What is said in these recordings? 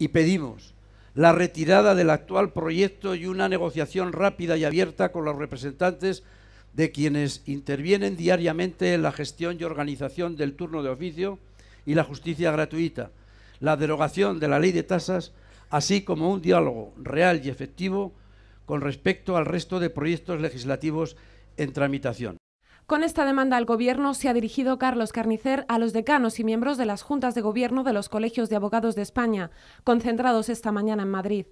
y pedimos la retirada del actual proyecto y una negociación rápida y abierta con los representantes de quienes intervienen diariamente en la gestión y organización del turno de oficio y la justicia gratuita, la derogación de la ley de tasas, así como un diálogo real y efectivo con respecto al resto de proyectos legislativos en tramitación. Con esta demanda al Gobierno se ha dirigido Carlos Carnicer a los decanos y miembros de las juntas de gobierno de los colegios de abogados de España, concentrados esta mañana en Madrid.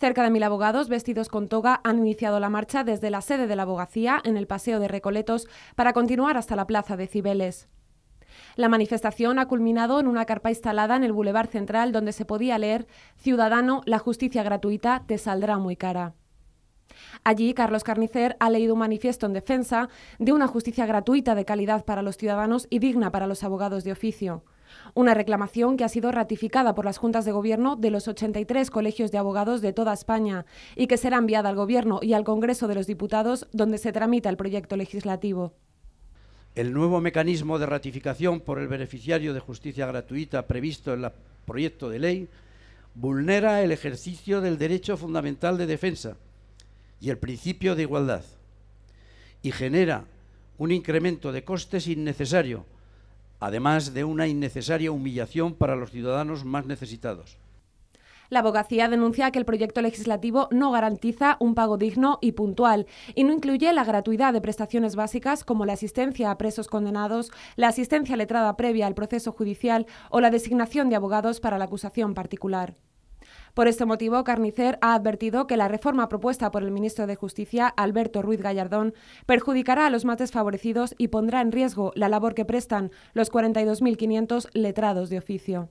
Cerca de mil abogados vestidos con toga han iniciado la marcha desde la sede de la abogacía en el Paseo de Recoletos para continuar hasta la Plaza de Cibeles. La manifestación ha culminado en una carpa instalada en el Boulevard Central donde se podía leer Ciudadano, la justicia gratuita te saldrá muy cara. Allí, Carlos Carnicer ha leído un manifiesto en defensa de una justicia gratuita de calidad para los ciudadanos y digna para los abogados de oficio. Una reclamación que ha sido ratificada por las juntas de gobierno de los 83 colegios de abogados de toda España y que será enviada al Gobierno y al Congreso de los Diputados, donde se tramita el proyecto legislativo. El nuevo mecanismo de ratificación por el beneficiario de justicia gratuita previsto en el proyecto de ley vulnera el ejercicio del derecho fundamental de defensa y el principio de igualdad y genera un incremento de costes innecesario, además de una innecesaria humillación para los ciudadanos más necesitados. La abogacía denuncia que el proyecto legislativo no garantiza un pago digno y puntual y no incluye la gratuidad de prestaciones básicas como la asistencia a presos condenados, la asistencia letrada previa al proceso judicial o la designación de abogados para la acusación particular. Por este motivo, Carnicer ha advertido que la reforma propuesta por el ministro de Justicia, Alberto Ruiz Gallardón, perjudicará a los más desfavorecidos y pondrá en riesgo la labor que prestan los 42.500 letrados de oficio.